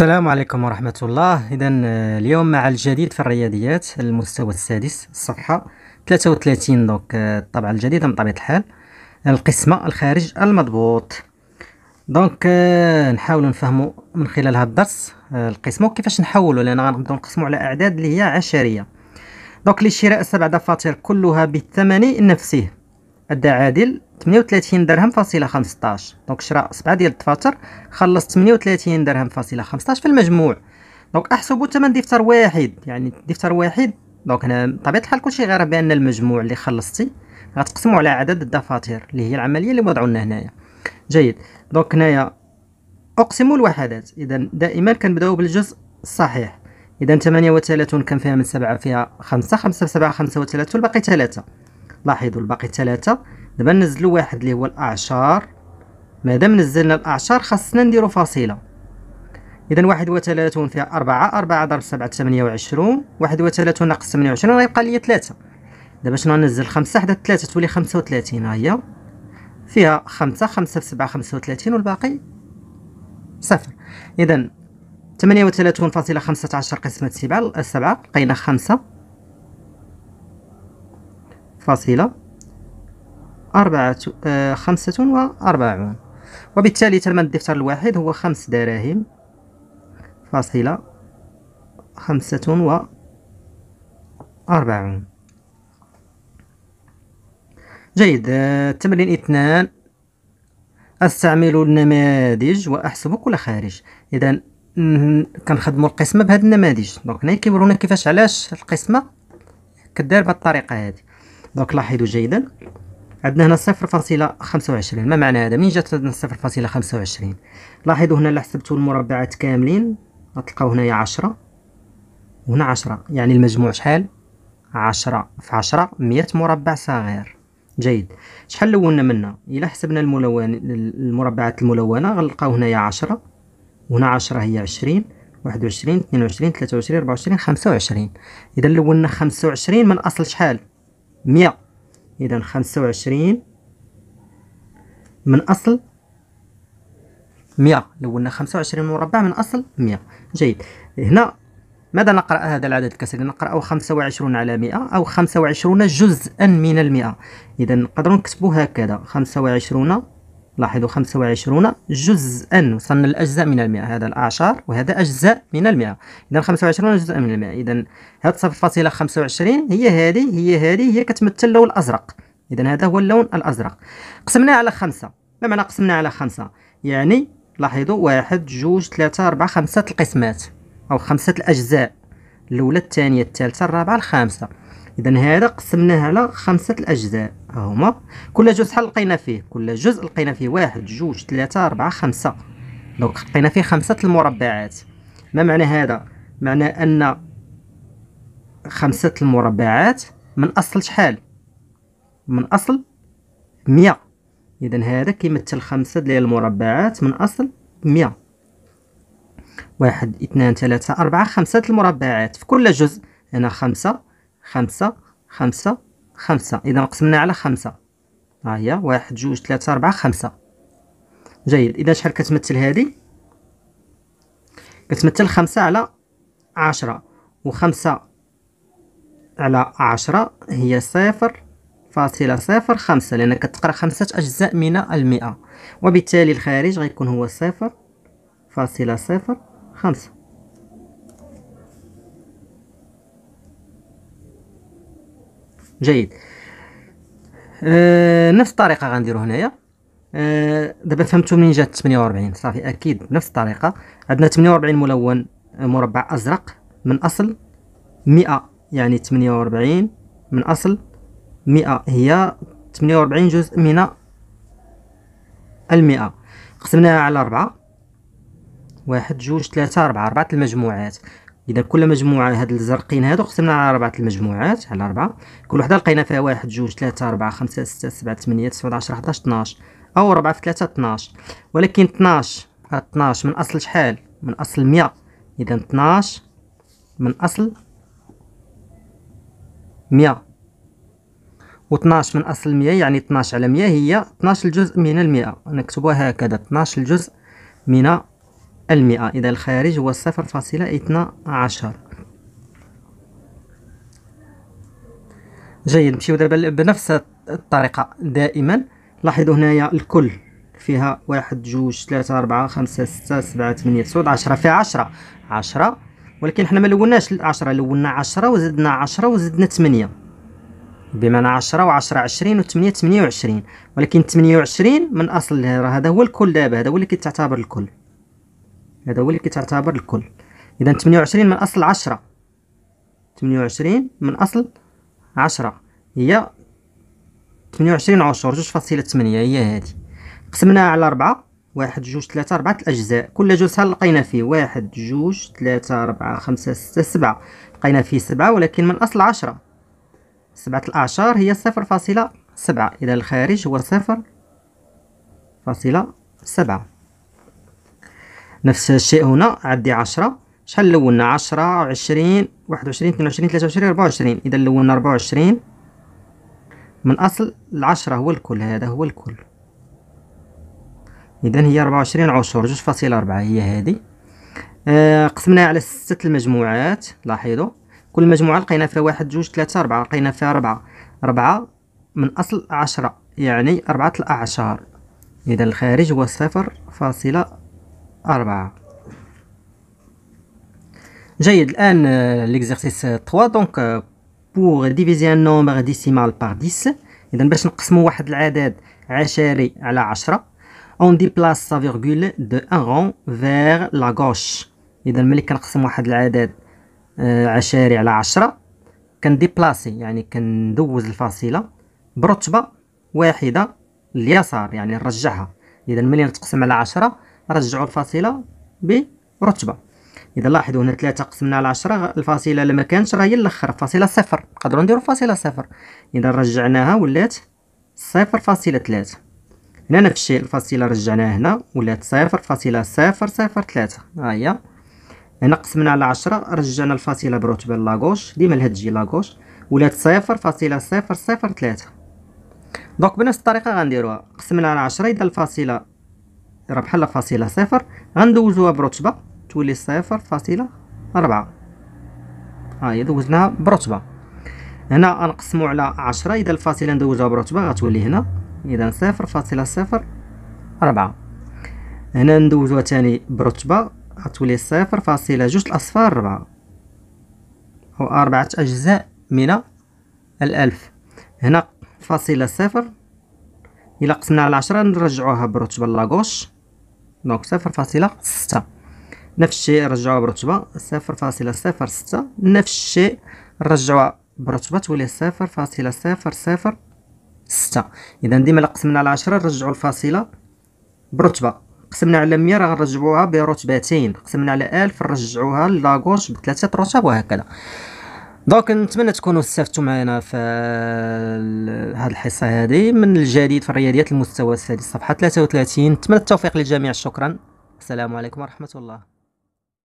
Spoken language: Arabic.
السلام عليكم ورحمة الله إذا آه، اليوم مع الجديد في الرياضيات المستوى السادس الصفحة 33 دونك آه، الطبعة الجديدة من طبيعة الحال القسمة الخارج المضبوط دونك آه، نحاول نفهمو من خلال هذا الدرس القسمة وكيفاش نحولو لأن غنبداو نقسمو على أعداد اللي هي عشرية دونك لشراء سبع دفاتر كلها بالثمن نفسه أدا عادل 38 درهم فاصله 15 دونك شرا 7 ديال الدفاتر خلص 38 درهم فاصله 15 في المجموع دونك احسبوا ثمن دفتر واحد يعني دفتر واحد دونك هنا بطبيعه الحال كلشي غير بان المجموع اللي خلصتي غتقسموا على عدد الدفاتر اللي هي العمليه اللي وضعوا لنا هنايا جيد دونك هنايا أقسمو الوحدات اذا دائما كنبداو بالجزء الصحيح اذا 38 كان فيها من 7 فيها 5 5 7 35 باقي 3 لاحظوا الباقي ثلاثة دابا نزلوا واحد اللي هو الاعشار مادام نزلنا الاعشار خاصنا نديرو فاصله اذا واحد وثلاثون فيها أربعة أربعة ضرب سبعة ثمانية وعشرون واحد وثلاثون ناقص ثمانية وعشرون غيبقى ليا ثلاثة دابا شنو غنزل خمسة حدا ثلاثة تولي خمسة وثلاثين هاهي فيها خمسة خمسة في سبعة خمسة وثلاثين والباقي صفر اذا ثمانية وثلاثون فاصلة خمسة عشر قسمة سبعة سبعة لقينا خمسة فاصلة أربعة آه خمسة وأربعون وبالتالي ثمن الدفتر الواحد هو خمس دراهم فاصلة خمسة وأربعون جيد آه، تمرين اثنان استعمل النماذج واحسب كل خارج اذا كنخدمو القسمه بهاد النماذج دونك هنا كيورونا كيفاش علاش القسمه كدار بهاد الطريقه هادي دونك لاحظوا جيدا عندنا هنا صفر فاصلة خمسة وعشرين ما معنى هذا من جات عندنا صفر فاصلة خمسة وعشرين لاحظوا هنا اللي حسبتو المربعات كاملين غتلقاو هنايا عشرة وهنا عشرة يعني المجموع شحال عشرة في عشرة مية مربع صغير جيد شحال لونا منا الا حسبنا الملون المربعات الملونه غنلقاو هنايا عشرة وهنا عشرة هي عشرين واحد وعشرين اثنين وعشرين ثلاثة وعشرين ربعة وعشرين خمسة وعشرين اذا لونا خمسة وعشرين من اصل شحال مية إذا خمسة وعشرين من أصل مية لولنا خمسة وعشرين مربع من أصل مية جيد هنا ماذا نقرأ هذا العدد الكسري نقرأ خمسة وعشرون على مئة أو خمسة وعشرون جزءا من المئة إذا نقدر نكتبو هكذا خمسة وعشرون لاحظوا 25 جزءا وصلنا للاجزاء من المئة هذا الاعشار وهذا اجزاء من المئة اذا 25 جزءا من المئة اذا فاصله 0.25 هي هذه هي هذه هي كتمثل اللون الازرق اذا هذا هو اللون الازرق قسمناه على خمسة ما معنى قسمناه على خمسة يعني لاحظوا واحد جوج ثلاثة أربعة خمسة القسمات أو خمسة الأجزاء الأولى الثانية الثالثة الرابعة الخامسة اذا هذا قسمناه على خمسه الاجزاء هما كل جزء شحال لقينا فيه كل جزء لقينا فيه واحد جوج ثلاثة أربعة خمسة دونك لقينا فيه خمسة المربعات ما معنى هذا معنى أن خمسة المربعات من أصل شحال من أصل مية إذا هذا كيمثل خمسة ديال المربعات من أصل مية واحد اثنان ثلاثة أربعة خمسة المربعات في كل جزء هنا خمسة خمسة خمسة خمسة إذا قسمنا على خمسة ها هي واحد جوج ثلاثة أربعة خمسة جيد إذا شحال كتمثل هذه كتمثل خمسة على عشرة وخمسة على عشرة هي صفر فاصلة صفر خمسة لأن كتقرا خمسة أجزاء من المئة وبالتالي الخارج غيكون هو صفر فاصلة صفر خمسة جيد آه نفس الطريقه غنديرو هنايا آه دابا فهمتوا منين جات 48 صافي اكيد بنفس الطريقه عندنا 48 ملون مربع ازرق من اصل 100 يعني 48 من اصل 100 هي 48 جزء من المئة قسمناها على ربعة واحد جوج 3 ربعة ربعة المجموعات اذا كل مجموعه هاد الزرقين هادو قسمنا على اربعه المجموعات على اربعه كل وحده لقينا فيها واحد جوج ثلاثة أربعة خمسة ستة سبعة ثمانية تسعة عشرة 11 12 او ربعة في ثلاثة 12 ولكن 12 12 من اصل شحال من اصل 100 اذا 12 من اصل 100 و12 من اصل 100 يعني 12 على 100 هي 12 الجزء من المئة نكتبوها هكذا 12 الجزء من المئة إذا الخارج هو صفر فاصلة اثنا عشر جيد نمشيو دابا بنفس الطريقة دائما لاحظوا هنايا الكل فيها واحد جوج ثلاثة أربعة خمسة ستة سبعة ثمانية تسعود عشرة فيها عشرة عشرة ولكن حنا ما لوناش لونا عشرة وزدنا عشرة وزدنا ثمانية بمعنى عشرة وعشرة عشرين وثمانية ثمانية وعشرين ولكن ثمانية وعشرين من أصل هذا هو الكل دابا هذا هو اللي كتعتبر الكل هذا هو اللي كتعتبر الكل اذا 28 من اصل 10 28 من اصل 10 هي 28 عشر جوج فاصلة تمنية هي هذه قسمناها على ربعة واحد جوج ثلاثة ربعة الأجزاء كل جزء لقينا فيه واحد جوج ثلاثة ربعة خمسة ستة سبعة لقينا فيه سبعة ولكن من أصل عشرة سبعة الأعشار هي صفر فاصلة سبعة إذا الخارج هو صفر فاصلة سبعة نفس الشيء هنا عندي عشرة شحال لونا عشرة عشرين واحد وعشرين اثنين وعشرين ثلاثة وعشرين ربعة وعشرين إذا لونا ربعة وعشرين من أصل العشرة هو الكل هذا هو الكل إذا هي ربعة وعشرين عشر جوج فاصلة ربعة هي هذه آه قسمناها على ستة المجموعات لاحظوا كل مجموعة لقينا فيها واحد جوج ثلاثة أربعة لقينا فيها ربعة ربعة من أصل عشرة يعني أربعة الأعشار إذا الخارج هو صفر فاصلة أربعة جيد الآن ليكزارسيس تخوا دونك بور ديفيزي ان نومبر ديسيمال باغ ديس إذا باش نقسمو واحد العدد عشري على عشرة اون ديبلاس سا فيغكول دو ان رون فيغ لا غوش إذا ملي كنقسم واحد العدد آه، عشري على عشرة كنديبلاسي يعني كندوز الفاصلة برتبة واحدة لليسار يعني نرجعها إذا ملي نتقسم على عشرة رجعوا الفاصله برتبه اذا لاحظوا هنا ثلاثة قسمنا على عشرة الفاصله لما كانش راه الاخر فاصله صفر نقدروا نديروا فاصله صفر اذا رجعناها ولات صفر فاصله ثلاثة هنا نفس الشيء الفاصله رجعناها هنا ولات صفر فاصله صفر صفر ثلاثة هاهي هنا قسمنا على عشرة رجعنا الفاصله برتبه لاكوش ديما لهاد تجي لاكوش ولات صفر فاصله صفر صفر ثلاثة دونك بنفس الطريقه غنديروها قسمنا على عشرة اذا الفاصله راه بحال فاصله صفر غندوزوها برتبه تولي صفر فاصله ربعة ها هي دوزناها برتبه هنا غنقسمو على عشرة اذا الفاصله ندوزها برتبه غتولي هنا اذا صفر فاصله صفر ربعة هنا ندوزوها تاني برتبه غتولي صفر فاصله جوج الاصفار ربعة او اربعه اجزاء من الالف هنا فاصله صفر الا قسمنا على عشرة نرجعوها برتبه لاكوش دونك صفر فاصلة ستة نفس الشيء نرجعوها برتبة صفر فاصلة صفر ستة نفس الشيء نرجعوها برتبة تولي صفر فاصلة صفر صفر ستة إذا ديما قسمنا على عشرة نرجعو الفاصلة برتبة قسمنا على مية راه غنرجعوها برتبتين قسمنا على ألف نرجعوها لاكوش بثلاثة رتب وهكذا دونك نتمنى تكونوا استفدتوا معنا في هذه الحصه هذه من الجديد في الرياضيات المستوى السادس صفحه 33 نتمنى التوفيق للجميع شكرا السلام عليكم ورحمه الله